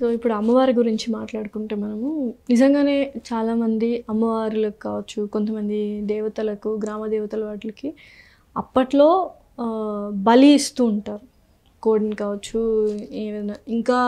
So ఇప్పుడు అమ్మవారి గురించి మాట్లాడుకుంటే మనము నిజంగానే చాలామంది అమ్మవారులకు కావచ్చు కొంతమంది దేవతలకు గ్రామ దేవతల వాటికి అప్పట్లో బలి ఇస్తూ ఉంటారు కోడిని కావచ్చు ఏమైనా ఇంకా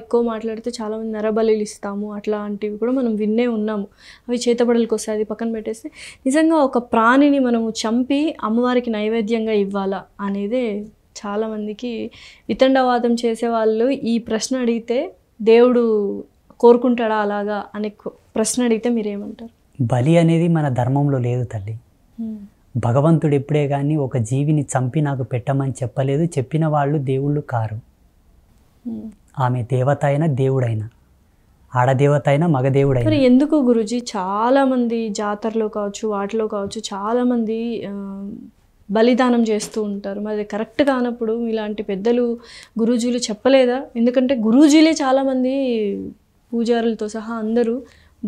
ఎక్కువ మాట్లాడితే చాలామంది నరబలిలు ఇస్తాము అట్లాంటివి కూడా మనం విన్నే ఉన్నాము అవి చేతబడలకు వస్తాయి అది పక్కన పెట్టేస్తే నిజంగా ఒక ప్రాణిని మనము చంపి అమ్మవారికి నైవేద్యంగా ఇవ్వాలా అనేదే చాలామందికి వితండవాదం చేసే వాళ్ళు ఈ ప్రశ్న అడిగితే దేవుడు కోరుకుంటాడా అలాగా అనే ప్రశ్న అడిగితే మీరేమంటారు బలి అనేది మన ధర్మంలో లేదు తల్లి భగవంతుడు ఎప్పుడే కానీ ఒక జీవిని చంపి నాకు పెట్టమని చెప్పలేదు చెప్పిన వాళ్ళు దేవుళ్ళు కారు ఆమె దేవత అయినా దేవుడైనా ఆడదేవత అయినా మగదేవుడైనా ఎందుకు గురుజీ చాలామంది జాతరలో కావచ్చు వాటిలో కావచ్చు చాలామంది బలిదానం చేస్తూ ఉంటారు మరి కరెక్ట్ కానప్పుడు ఇలాంటి పెద్దలు గురూజీలు చెప్పలేదా ఎందుకంటే గురూజీలే చాలామంది పూజారులతో సహా అందరూ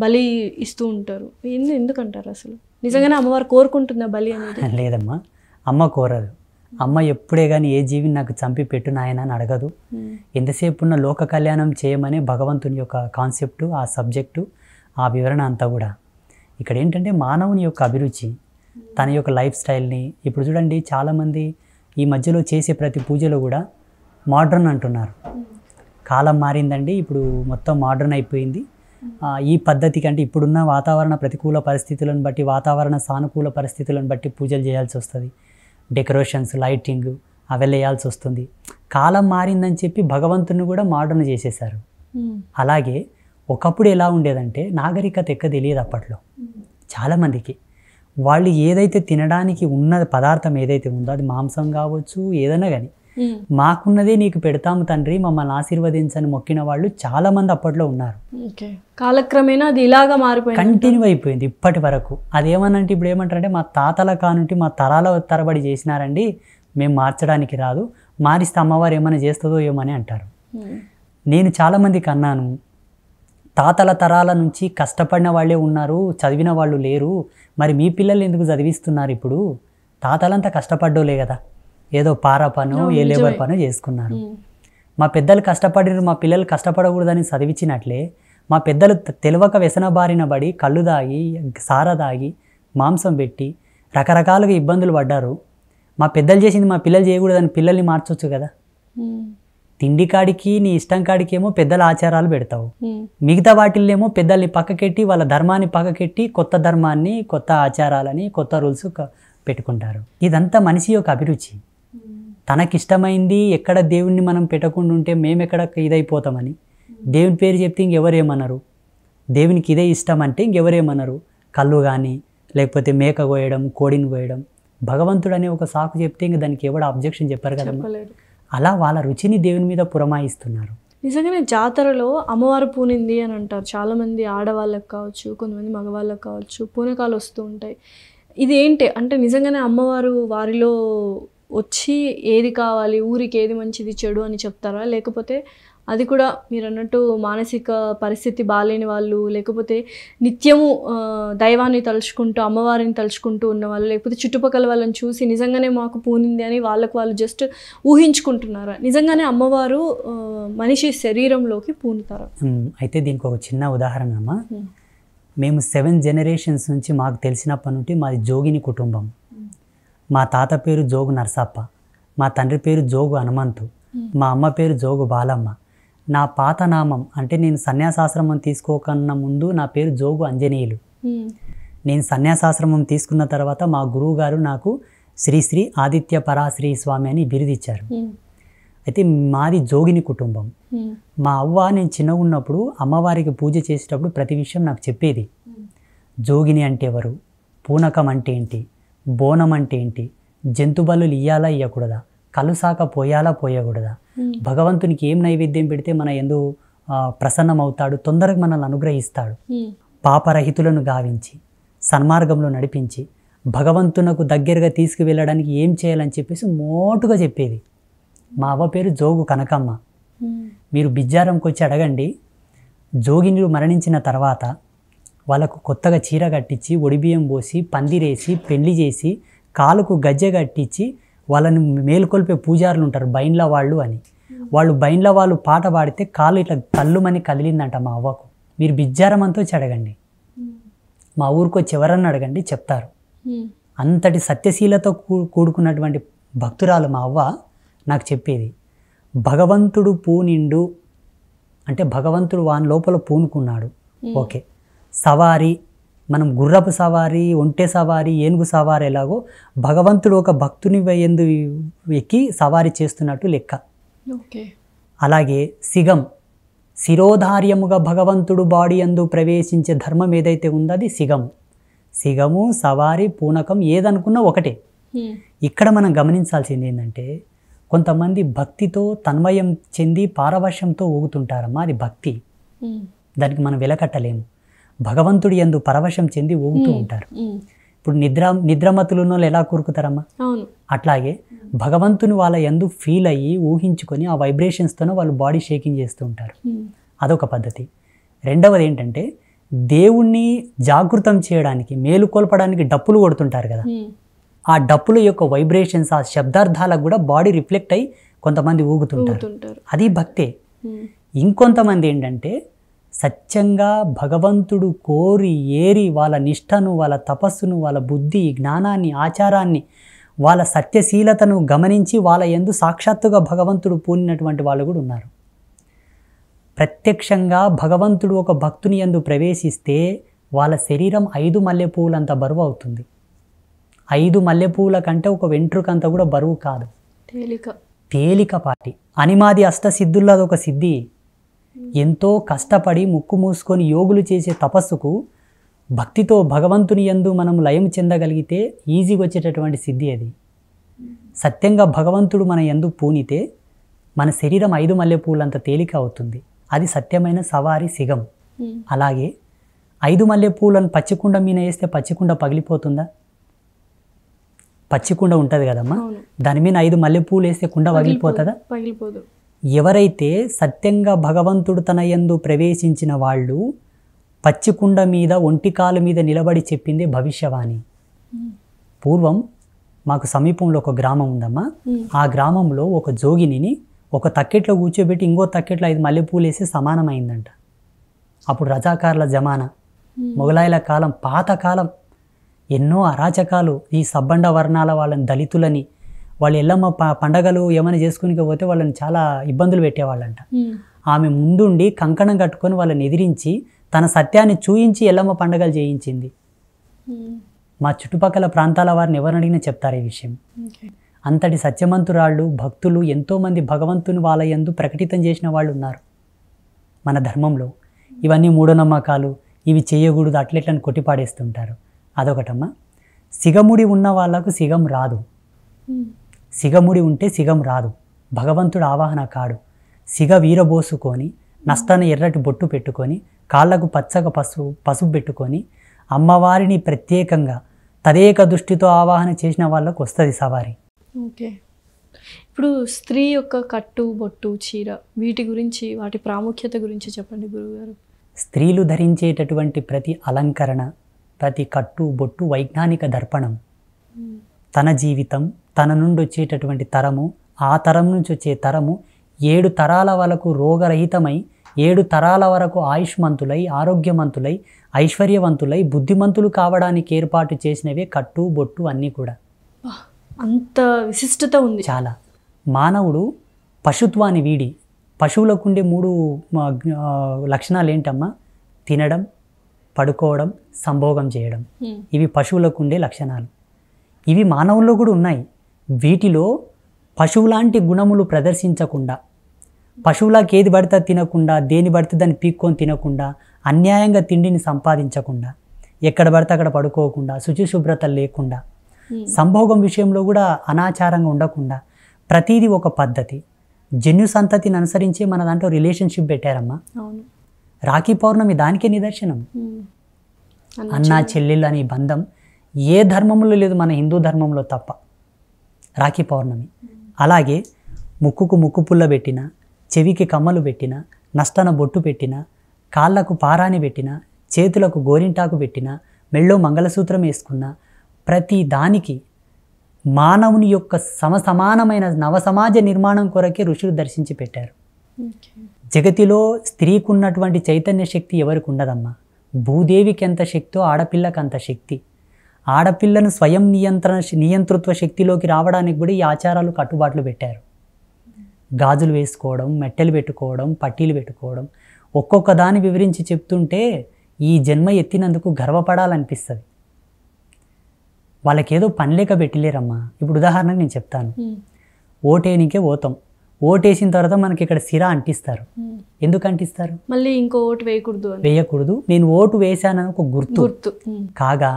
బలి ఇస్తూ ఉంటారు ఎందు ఎందుకంటారు అసలు నిజంగానే అమ్మవారు కోరుకుంటుందా బలి అనేది లేదమ్మా అమ్మ కోరదు అమ్మ ఎప్పుడే కానీ ఏ జీవిని నాకు చంపి పెట్టు నాయన అని అడగదు hmm. ఎంతసేపు ఉన్న లోక కళ్యాణం చేయమని భగవంతుని యొక్క కాన్సెప్టు ఆ సబ్జెక్టు ఆ వివరణ అంతా కూడా ఇక్కడ ఏంటంటే మానవుని యొక్క అభిరుచి తన యొక్క లైఫ్ స్టైల్ని ఇప్పుడు చూడండి చాలామంది ఈ మధ్యలో చేసే ప్రతి పూజలో కూడా మోడ్రన్ అంటున్నారు కాలం మారిందండి ఇప్పుడు మొత్తం మోడ్రన్ అయిపోయింది ఈ పద్ధతి కంటే ఇప్పుడున్న వాతావరణ ప్రతికూల పరిస్థితులను బట్టి వాతావరణ సానుకూల పరిస్థితులను బట్టి పూజలు చేయాల్సి వస్తుంది డెకరేషన్స్ లైటింగ్ అవెలేయాల్సి వస్తుంది కాలం మారిందని చెప్పి భగవంతుని కూడా మోడర్న్ చేసేశారు అలాగే ఒకప్పుడు ఎలా ఉండేదంటే నాగరికత ఎక్క తెలియదు అప్పట్లో చాలామందికి వాళ్ళు ఏదైతే తినడానికి ఉన్న పదార్థం ఏదైతే ఉందో అది మాంసం కావచ్చు ఏదైనా కానీ మాకున్నదే నీకు పెడతాము తండ్రి మమ్మల్ని ఆశీర్వదించని మొక్కిన వాళ్ళు చాలా మంది అప్పట్లో ఉన్నారు కాలక్రమేణా అది ఇలాగా మారిపోయింది కంటిన్యూ అయిపోయింది ఇప్పటి వరకు అదేమనంటే ఇప్పుడు ఏమంటారంటే మా తాతల కానుంటి మా తరాల తరబడి చేసినారండి మేము మార్చడానికి రాదు మారిస్తే అమ్మవారు ఏమైనా చేస్తుందో ఏమని అంటారు నేను చాలామందికి అన్నాను తాతల తరాల నుంచి కష్టపడిన వాళ్ళే ఉన్నారు చదివిన వాళ్ళు లేరు మరి మీ పిల్లలు ఎందుకు చదివిస్తున్నారు ఇప్పుడు తాతలంతా కష్టపడ్డోలే కదా ఏదో పార పను ఏ లేబర్ పను చేసుకున్నారు మా పెద్దలు కష్టపడిరు మా పిల్లలు కష్టపడకూడదని చదివించినట్లే మా పెద్దలు తెలివక వ్యసన బారిన పడి కళ్ళు దాగి సార తాగి మాంసం పెట్టి రకరకాలుగా ఇబ్బందులు పడ్డారు మా పెద్దలు చేసింది మా పిల్లలు చేయకూడదని పిల్లల్ని మార్చొచ్చు కదా తిండి కాడికి నీ ఇష్టం కాడికి ఏమో పెద్దల ఆచారాలు పెడతావు మిగతా వాటిల్లేమో పెద్దల్ని పక్కకెట్టి వాళ్ళ ధర్మాన్ని పక్కకెట్టి కొత్త ధర్మాన్ని కొత్త ఆచారాలని కొత్త రూల్స్ పెట్టుకుంటారు ఇదంతా మనిషి యొక్క అభిరుచి తనకిష్టమైంది ఎక్కడ దేవుణ్ణి మనం పెట్టకుండా ఉంటే మేము ఎక్కడ ఇదైపోతామని దేవుని పేరు చెప్తే ఇంకెవరేమన్నారు దేవునికి ఇదే ఇష్టం అంటే ఇంకెవరేమన్నారు కళ్ళు కానీ లేకపోతే మేక కోయడం కోడిని కోయడం భగవంతుడు అనే ఒక సాకు చెప్తే ఇంక దానికి ఎవడ అబ్జెక్షన్ చెప్పారు కదా అలా వాళ్ళ రుచిని దేవుని మీద పురమాయిస్తున్నారు నిజంగానే జాతరలో అమ్మవారు పూనింది అని అంటారు చాలామంది ఆడవాళ్ళకి కావచ్చు కొంతమంది మగవాళ్ళకి కావచ్చు పూనకాలు వస్తూ ఉంటాయి ఇది ఏంటి అంటే నిజంగానే అమ్మవారు వారిలో వచ్చి ఏది కావాలి ఊరికి ఏది మంచిది చెడు అని చెప్తారా లేకపోతే అది కూడా మీరు అన్నట్టు మానసిక పరిస్థితి బాగాలేని వాళ్ళు లేకపోతే నిత్యము దైవాన్ని తలుచుకుంటూ అమ్మవారిని తలుచుకుంటూ ఉన్న వాళ్ళు లేకపోతే చుట్టుపక్కల వాళ్ళని చూసి నిజంగానే మాకు పూనింది అని వాళ్ళకు వాళ్ళు జస్ట్ ఊహించుకుంటున్నారా నిజంగానే అమ్మవారు మనిషి శరీరంలోకి పూనుతారు అయితే దీనికి ఒక చిన్న ఉదాహరణ అమ్మా మేము సెవెన్ జనరేషన్స్ నుంచి మాకు తెలిసినప్పటి నుండి మాది జోగిని కుటుంబం మా తాత పేరు జోగు నర్సాప్ప మా తండ్రి పేరు జోగు హనుమంతు మా అమ్మ పేరు జోగు బాలమ్మ నా పాత నామం అంటే నేను సన్యాసాశ్రమం తీసుకోకన్న ముందు నా పేరు జోగు అంజనేయులు నేను సన్యాసాశ్రమం తీసుకున్న తర్వాత మా గురువు గారు నాకు శ్రీశ్రీ ఆదిత్య పరాశ్రీ స్వామి అని బిరుదిచ్చారు అయితే మాది జోగిని కుటుంబం మా అవ్వ నేను చిన్నగా ఉన్నప్పుడు అమ్మవారికి పూజ చేసేటప్పుడు ప్రతి విషయం నాకు చెప్పేది జోగిని అంటే ఎవరు పూనకం అంటే ఏంటి బోనం అంటే ఏంటి జంతుబలు ఇయ్యాలా ఇవ్వకూడదా కలుసాక పోయాలా పోయకూడదా భగవంతునికి ఏం నైవేద్యం పెడితే మన ఎందు ప్రసన్నమవుతాడు తొందరగా మనల్ని అనుగ్రహిస్తాడు పాపరహితులను గావించి సన్మార్గంలో నడిపించి భగవంతునకు దగ్గరగా తీసుకువెళ్ళడానికి ఏం చేయాలని చెప్పేసి మోటుగా చెప్పేది మా అవ్వ పేరు జోగు కనకమ్మ మీరు బిజ్జారంకి వచ్చి అడగండి జోగిని మరణించిన తర్వాత వాళ్ళకు కొత్తగా చీర కట్టించి ఒడిబియ్యం పోసి పందిరేసి పెళ్లి చేసి కాలుకు గజ్జె కట్టించి వాళ్ళని మేలుకొల్పే పూజారులు ఉంటారు బైన్ల వాళ్ళు అని వాళ్ళు బైన్ల వాళ్ళు పాట పాడితే కాలు ఇట్లా కళ్ళుమని కదిలిందంట మా అవ్వకు మీరు బిజ్జారమంతో చెడగండి అడగండి మా ఊరికి వచ్చి ఎవరన్నా అడగండి చెప్తారు అంతటి సత్యశీలతో కూడుకున్నటువంటి భక్తురాలు మా అవ్వ నాకు చెప్పేది భగవంతుడు పూనిండు అంటే భగవంతుడు వాని లోపల పూనుకున్నాడు ఓకే సవారి మనం గుర్రపు సవారి ఒంటె సవారి ఏనుగు సవారి ఎలాగో భగవంతుడు ఒక భక్తుని ఎందు ఎక్కి సవారి చేస్తున్నట్టు లెక్క అలాగే సిగం శిరోధార్యముగా భగవంతుడు బాడీ అందు ప్రవేశించే ధర్మం ఏదైతే ఉందో అది సిగము సిగము సవారి పూనకం ఏదనుకున్నా ఒకటే ఇక్కడ మనం గమనించాల్సింది ఏంటంటే కొంతమంది భక్తితో తన్మయం చెంది పారవశ్యంతో ఊగుతుంటారమ్మా అది భక్తి దానికి మనం వెలకట్టలేము భగవంతుడి ఎందు పరవశం చెంది ఊగుతూ ఉంటారు ఇప్పుడు నిద్ర ఉన్న ఎలా కూరుకుతారమ్మా అట్లాగే భగవంతుని వాళ్ళ ఎందు ఫీల్ అయ్యి ఊహించుకొని ఆ వైబ్రేషన్స్తోనే వాళ్ళు బాడీ షేకింగ్ చేస్తూ ఉంటారు అదొక పద్ధతి రెండవది ఏంటంటే దేవుణ్ణి జాగృతం చేయడానికి కోల్పడానికి డప్పులు కొడుతుంటారు కదా ఆ డప్పుల యొక్క వైబ్రేషన్స్ ఆ శబ్దార్థాలకు కూడా బాడీ రిఫ్లెక్ట్ అయ్యి కొంతమంది ఊగుతుంటారు అది భక్తే ఇంకొంతమంది ఏంటంటే సత్యంగా భగవంతుడు కోరి ఏరి వాళ్ళ నిష్టను వాళ్ళ తపస్సును వాళ్ళ బుద్ధి జ్ఞానాన్ని ఆచారాన్ని వాళ్ళ సత్యశీలతను గమనించి వాళ్ళ ఎందు సాక్షాత్తుగా భగవంతుడు పూనినటువంటి వాళ్ళు కూడా ఉన్నారు ప్రత్యక్షంగా భగవంతుడు ఒక భక్తుని ఎందు ప్రవేశిస్తే వాళ్ళ శరీరం ఐదు మల్లెపూలంత బరువు అవుతుంది ఐదు మల్లెపూల కంటే ఒక వెంట్రుకంత కూడా బరువు కాదు తేలిక తేలికపాటి అనిమాది అష్టసిద్ధుల్లో ఒక సిద్ధి ఎంతో కష్టపడి ముక్కు మూసుకొని యోగులు చేసే తపస్సుకు భక్తితో భగవంతుని ఎందు మనం లయం చెందగలిగితే ఈజీగా వచ్చేటటువంటి సిద్ధి అది సత్యంగా భగవంతుడు మన ఎందు పూనితే మన శరీరం ఐదు మల్లెపూలంత తేలిక అవుతుంది అది సత్యమైన సవారి సిగం అలాగే ఐదు మల్లెపూలను పచ్చికుండ మీన వేస్తే పచ్చికుండ పగిలిపోతుందా పచ్చికుండ ఉంటుంది కదమ్మా దాని మీద ఐదు మల్లెపూలు వేస్తే కుండ పగిలిపోతుందా పగిలిపోదు ఎవరైతే సత్యంగా భగవంతుడు తన యందు ప్రవేశించిన వాళ్ళు పచ్చికుండ మీద కాలు మీద నిలబడి చెప్పింది భవిష్యవాణి పూర్వం మాకు సమీపంలో ఒక గ్రామం ఉందమ్మా ఆ గ్రామంలో ఒక జోగినిని ఒక తక్కెట్లో కూర్చోబెట్టి ఇంకో తక్కెట్లో ఐదు మల్లెపూలు వేసి సమానమైందంట అప్పుడు రజాకారుల జమానా మొఘలాయుల కాలం పాతకాలం ఎన్నో అరాచకాలు ఈ సబ్బండ వర్ణాల వాళ్ళని దళితులని వాళ్ళు ఎల్లమ్మ పండగలు ఏమైనా చేసుకుని పోతే వాళ్ళని చాలా ఇబ్బందులు పెట్టేవాళ్ళంట ఆమె ముందుండి కంకణం కట్టుకొని వాళ్ళని ఎదిరించి తన సత్యాన్ని చూయించి ఎల్లమ్మ పండగలు చేయించింది మా చుట్టుపక్కల ప్రాంతాల వారిని ఎవరిని అడిగినా చెప్తారు ఈ విషయం అంతటి సత్యమంతురాళ్ళు భక్తులు ఎంతోమంది భగవంతుని వాళ్ళ ఎందు ప్రకటితం చేసిన వాళ్ళు ఉన్నారు మన ధర్మంలో ఇవన్నీ మూఢనమ్మకాలు ఇవి చేయకూడదు అట్లెట్లని కొట్టిపాడేస్తుంటారు అదొకటమ్మా సిగముడి ఉన్న వాళ్ళకు సిగం రాదు సిగముడి ఉంటే సిగం రాదు భగవంతుడు ఆవాహన కాడు సిగ వీరబోసుకొని నస్తాన ఎర్రటి బొట్టు పెట్టుకొని కాళ్లకు పచ్చగ పసుపు పసుపు పెట్టుకొని అమ్మవారిని ప్రత్యేకంగా తదేక దృష్టితో ఆవాహన చేసిన వాళ్ళకు వస్తుంది సవారి ఓకే ఇప్పుడు స్త్రీ యొక్క కట్టు బొట్టు చీర వీటి గురించి వాటి ప్రాముఖ్యత గురించి చెప్పండి గురుగారు స్త్రీలు ధరించేటటువంటి ప్రతి అలంకరణ ప్రతి కట్టు బొట్టు వైజ్ఞానిక దర్పణం తన జీవితం తన నుండి వచ్చేటటువంటి తరము ఆ తరం నుంచి వచ్చే తరము ఏడు తరాల వరకు రోగరహితమై ఏడు తరాల వరకు ఆయుష్మంతులై ఆరోగ్యవంతులై ఐశ్వర్యవంతులై బుద్ధిమంతులు కావడానికి ఏర్పాటు చేసినవే కట్టు బొట్టు అన్నీ కూడా అంత విశిష్టత ఉంది చాలా మానవుడు పశుత్వాన్ని వీడి పశువులకుండే మూడు లక్షణాలు ఏంటమ్మా తినడం పడుకోవడం సంభోగం చేయడం ఇవి పశువులకుండే లక్షణాలు ఇవి మానవుల్లో కూడా ఉన్నాయి వీటిలో పశువులాంటి గుణములు ప్రదర్శించకుండా పశువులకు ఏది పడితే తినకుండా దేని పడితే దాన్ని పీక్కొని తినకుండా అన్యాయంగా తిండిని సంపాదించకుండా ఎక్కడ పడితే అక్కడ పడుకోకుండా శుచిశుభ్రత లేకుండా hmm. సంభోగం విషయంలో కూడా అనాచారంగా ఉండకుండా ప్రతీది ఒక పద్ధతి జన్యు సంతతిని అనుసరించి మన దాంట్లో రిలేషన్షిప్ పెట్టారమ్మా రాఖీ పౌర్ణమి దానికే నిదర్శనం hmm. అన్నా చెల్లెళ్ళు అనే బంధం ఏ ధర్మంలో లేదు మన హిందూ ధర్మంలో తప్ప రాఖీ పౌర్ణమి అలాగే ముక్కుకు ముక్కు పుల్ల పెట్టిన చెవికి కమ్మలు పెట్టిన నష్టన బొట్టు పెట్టిన కాళ్లకు పారాని పెట్టిన చేతులకు గోరింటాకు పెట్టిన మెళ్ళో మంగళసూత్రం వేసుకున్న ప్రతి దానికి మానవుని యొక్క సమసమానమైన నవసమాజ నిర్మాణం కొరకే ఋషులు దర్శించి పెట్టారు జగతిలో స్త్రీకున్నటువంటి చైతన్య శక్తి ఎవరికి ఉండదమ్మా భూదేవికి ఎంత శక్తో ఆడపిల్లకి అంత శక్తి ఆడపిల్లను స్వయం నియంత్రణ నియంతృత్వ శక్తిలోకి రావడానికి కూడా ఈ ఆచారాలు కట్టుబాట్లు పెట్టారు గాజులు వేసుకోవడం మెట్టెలు పెట్టుకోవడం పట్టీలు పెట్టుకోవడం ఒక్కొక్క దాన్ని వివరించి చెప్తుంటే ఈ జన్మ ఎత్తినందుకు గర్వపడాలనిపిస్తుంది వాళ్ళకేదో పనిలేక పెట్టలేరమ్మా ఇప్పుడు ఉదాహరణకు నేను చెప్తాను ఓటేనికే ఓతం ఓటేసిన తర్వాత మనకి ఇక్కడ సిర అంటిస్తారు ఎందుకు అంటిస్తారు మళ్ళీ ఇంకో ఓటు వేయకూడదు వేయకూడదు నేను ఓటు వేశానని ఒక గుర్తు కాగా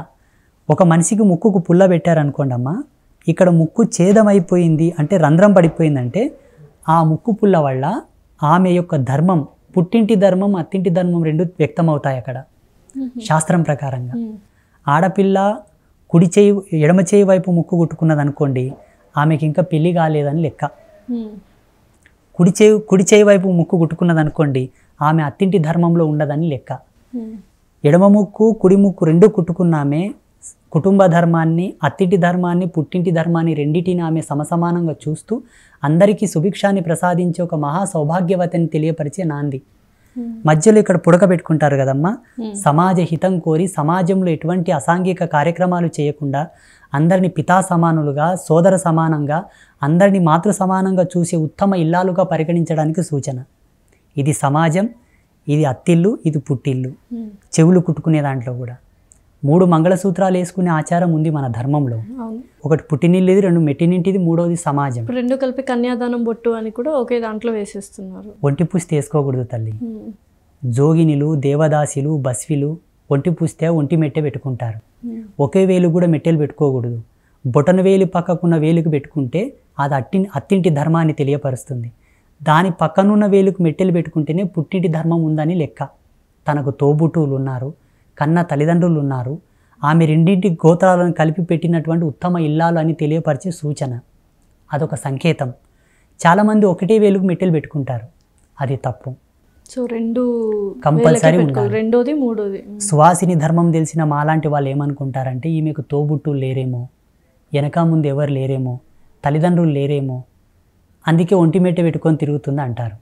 ఒక మనిషికి ముక్కుకు పుల్ల పెట్టారనుకోండి అమ్మా ఇక్కడ ముక్కు ఛేదమైపోయింది అంటే రంధ్రం పడిపోయిందంటే ఆ ముక్కు పుల్ల వల్ల ఆమె యొక్క ధర్మం పుట్టింటి ధర్మం అత్తింటి ధర్మం రెండు వ్యక్తమవుతాయి అక్కడ శాస్త్రం ప్రకారంగా ఆడపిల్ల కుడి చేయి ఎడమ చేయి వైపు ముక్కు కొట్టుకున్నది అనుకోండి ఆమెకి ఇంకా పెళ్ళి కాలేదని లెక్క కుడి చేయి కుడి చేయి వైపు ముక్కు కొట్టుకున్నది అనుకోండి ఆమె అత్తింటి ధర్మంలో ఉండదని లెక్క ఎడమ ముక్కు కుడి ముక్కు రెండు కుట్టుకున్నామే కుటుంబ ధర్మాన్ని అత్తింటి ధర్మాన్ని పుట్టింటి ధర్మాన్ని రెండింటిని ఆమె సమసమానంగా చూస్తూ అందరికీ సుభిక్షాన్ని ప్రసాదించే ఒక మహా సౌభాగ్యవతని తెలియపరిచే నాంది hmm. మధ్యలో ఇక్కడ పుడక పెట్టుకుంటారు కదమ్మా hmm. సమాజ హితం కోరి సమాజంలో ఎటువంటి అసాంఘిక కార్యక్రమాలు చేయకుండా అందరిని పితా సమానులుగా సోదర సమానంగా అందరిని మాతృ సమానంగా చూసే ఉత్తమ ఇల్లాలుగా పరిగణించడానికి సూచన ఇది సమాజం ఇది అత్తిల్లు ఇది పుట్టిల్లు hmm. చెవులు కుట్టుకునే దాంట్లో కూడా మూడు మంగళసూత్రాలు వేసుకునే ఆచారం ఉంది మన ధర్మంలో ఒకటి పుట్టినిల్లేది రెండు మెట్టినింటిది మూడోది సమాజం రెండు కలిపి కన్యాదానం బొట్టు అని కూడా ఒకే దాంట్లో వేసేస్తున్నారు ఒంటి పూసి వేసుకోకూడదు తల్లి జోగినిలు దేవదాసిలు బస్విలు ఒంటి పూస్తే ఒంటి మెట్టె పెట్టుకుంటారు ఒకే వేలు కూడా మెట్టెలు పెట్టుకోకూడదు బొటన వేలు పక్కకున్న వేలుకు పెట్టుకుంటే అది అట్టి అత్తింటి ధర్మాన్ని తెలియపరుస్తుంది దాని పక్కనున్న వేలుకు మెట్టెలు పెట్టుకుంటేనే పుట్టింటి ధర్మం ఉందని లెక్క తనకు తోబుట్టువులు ఉన్నారు కన్న తల్లిదండ్రులు ఉన్నారు ఆమె రెండింటి గోత్రాలను కలిపి పెట్టినటువంటి ఉత్తమ ఇల్లాలు అని తెలియపరిచే సూచన అదొక సంకేతం చాలామంది ఒకటే వేలుకు మెట్టెలు పెట్టుకుంటారు అది తప్పు సో రెండు కంపల్సరీ రెండోది మూడోది సువాసిని ధర్మం తెలిసిన మాలాంటి వాళ్ళు ఏమనుకుంటారంటే ఈమెకు తోబుట్టు లేరేమో వెనక ముందు ఎవరు లేరేమో తల్లిదండ్రులు లేరేమో అందుకే ఒంటిమెట్ట పెట్టుకొని తిరుగుతుంది అంటారు